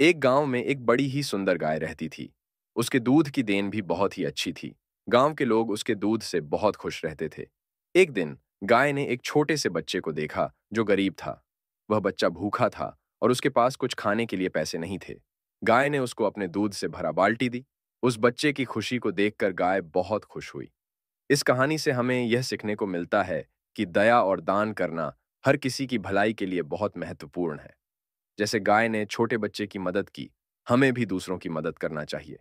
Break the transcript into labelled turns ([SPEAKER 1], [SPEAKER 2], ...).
[SPEAKER 1] एक गांव में एक बड़ी ही सुंदर गाय रहती थी उसके दूध की देन भी बहुत ही अच्छी थी गांव के लोग उसके दूध से बहुत खुश रहते थे एक दिन गाय ने एक छोटे से बच्चे को देखा जो गरीब था वह बच्चा भूखा था और उसके पास कुछ खाने के लिए पैसे नहीं थे गाय ने उसको अपने दूध से भरा बाल्टी दी उस बच्चे की खुशी को देखकर गाय बहुत खुश हुई इस कहानी से हमें यह सीखने को मिलता है कि दया और दान करना हर किसी की भलाई के लिए बहुत महत्वपूर्ण है जैसे गाय ने छोटे बच्चे की मदद की हमें भी दूसरों की मदद करना चाहिए